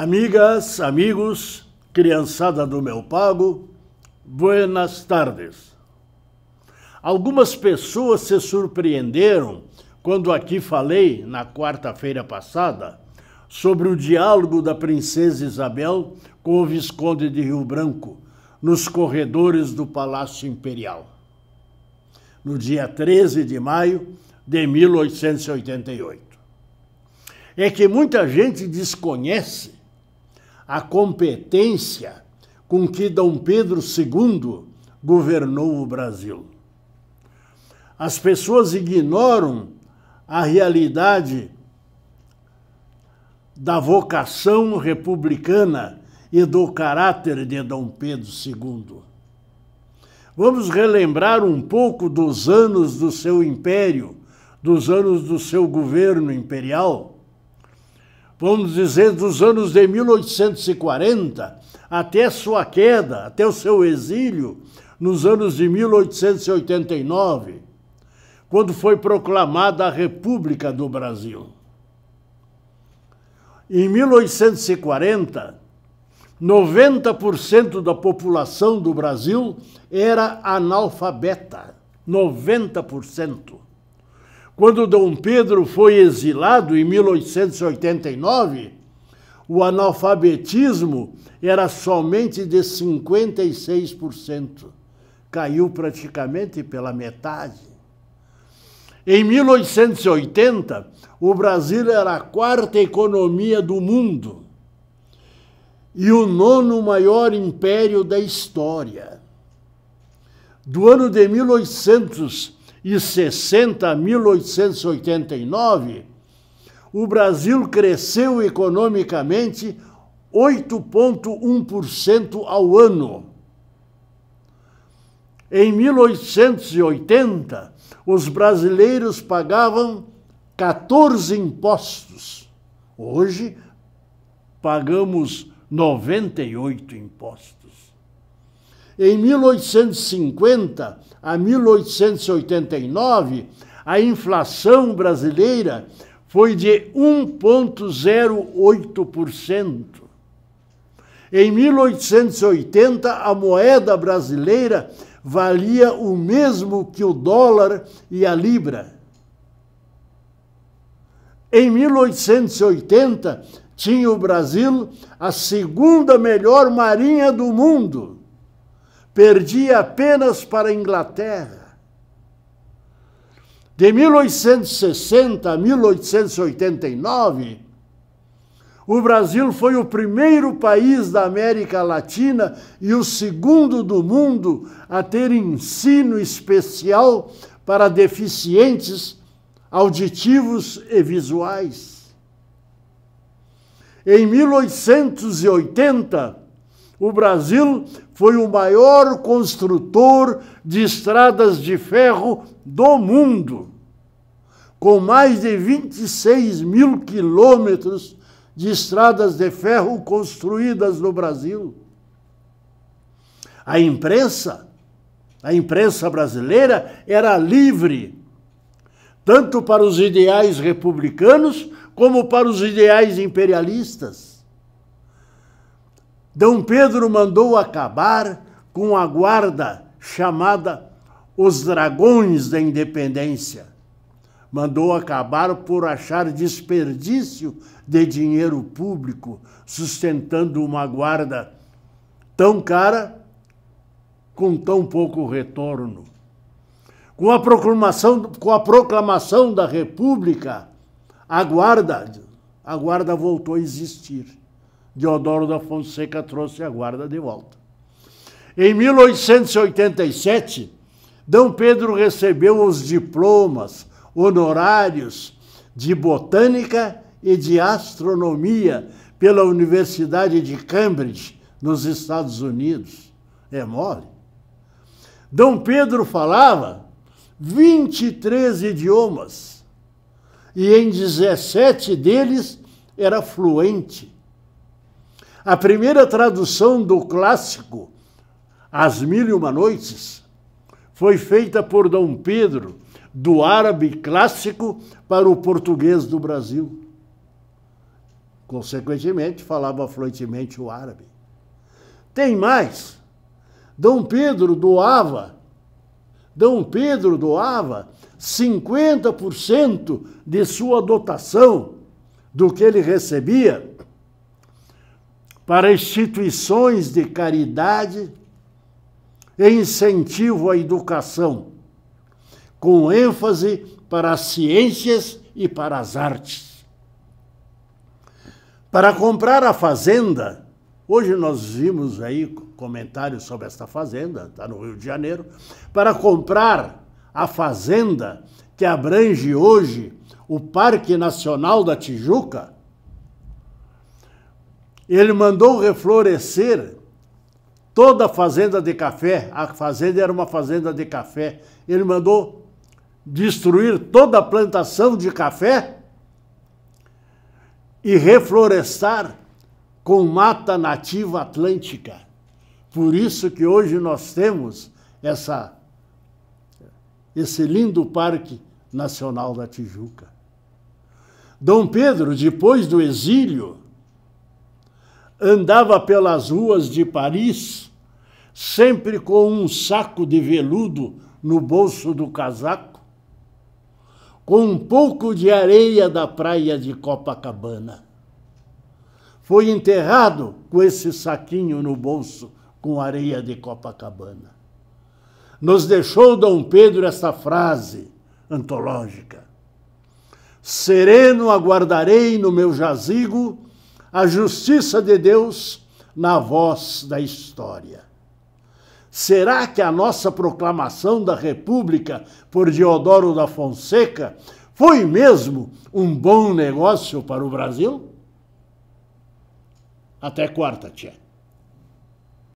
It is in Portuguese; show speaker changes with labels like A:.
A: Amigas, amigos, criançada do meu pago, buenas tardes. Algumas pessoas se surpreenderam quando aqui falei, na quarta-feira passada, sobre o diálogo da princesa Isabel com o Visconde de Rio Branco, nos corredores do Palácio Imperial, no dia 13 de maio de 1888. É que muita gente desconhece a competência com que Dom Pedro II governou o Brasil. As pessoas ignoram a realidade da vocação republicana e do caráter de Dom Pedro II. Vamos relembrar um pouco dos anos do seu império, dos anos do seu governo imperial vamos dizer, dos anos de 1840 até sua queda, até o seu exílio, nos anos de 1889, quando foi proclamada a República do Brasil. Em 1840, 90% da população do Brasil era analfabeta. 90%. Quando Dom Pedro foi exilado em 1889, o analfabetismo era somente de 56%. Caiu praticamente pela metade. Em 1880, o Brasil era a quarta economia do mundo e o nono maior império da história. Do ano de 1800 e a 1889, o Brasil cresceu economicamente 8,1% ao ano. Em 1880, os brasileiros pagavam 14 impostos. Hoje, pagamos 98 impostos. Em 1850 a 1889, a inflação brasileira foi de 1,08%. Em 1880, a moeda brasileira valia o mesmo que o dólar e a libra. Em 1880, tinha o Brasil a segunda melhor marinha do mundo perdia apenas para a Inglaterra. De 1860 a 1889, o Brasil foi o primeiro país da América Latina e o segundo do mundo a ter ensino especial para deficientes auditivos e visuais. Em 1880, o Brasil foi o maior construtor de estradas de ferro do mundo, com mais de 26 mil quilômetros de estradas de ferro construídas no Brasil. A imprensa, a imprensa brasileira era livre, tanto para os ideais republicanos como para os ideais imperialistas. D. Pedro mandou acabar com a guarda chamada os Dragões da Independência. Mandou acabar por achar desperdício de dinheiro público sustentando uma guarda tão cara com tão pouco retorno. Com a proclamação, com a proclamação da República, a guarda, a guarda voltou a existir. Deodoro da Fonseca trouxe a guarda de volta. Em 1887, D. Pedro recebeu os diplomas honorários de botânica e de astronomia pela Universidade de Cambridge, nos Estados Unidos. É mole. D. Pedro falava 23 idiomas e em 17 deles era fluente. A primeira tradução do clássico As Mil e Uma Noites foi feita por Dom Pedro, do árabe clássico para o português do Brasil. Consequentemente, falava fluentemente o árabe. Tem mais. Dom Pedro doava, Dom Pedro doava 50% de sua dotação do que ele recebia para instituições de caridade e incentivo à educação, com ênfase para as ciências e para as artes. Para comprar a fazenda, hoje nós vimos aí comentários sobre esta fazenda, está no Rio de Janeiro, para comprar a fazenda que abrange hoje o Parque Nacional da Tijuca, ele mandou reflorescer toda a fazenda de café. A fazenda era uma fazenda de café. Ele mandou destruir toda a plantação de café e reflorestar com mata nativa atlântica. Por isso que hoje nós temos essa, esse lindo Parque Nacional da Tijuca. Dom Pedro, depois do exílio, andava pelas ruas de Paris, sempre com um saco de veludo no bolso do casaco, com um pouco de areia da praia de Copacabana. Foi enterrado com esse saquinho no bolso com areia de Copacabana. Nos deixou Dom Pedro essa frase antológica: Sereno aguardarei no meu jazigo a justiça de Deus na voz da história. Será que a nossa proclamação da República por Diodoro da Fonseca foi mesmo um bom negócio para o Brasil? Até quarta, feira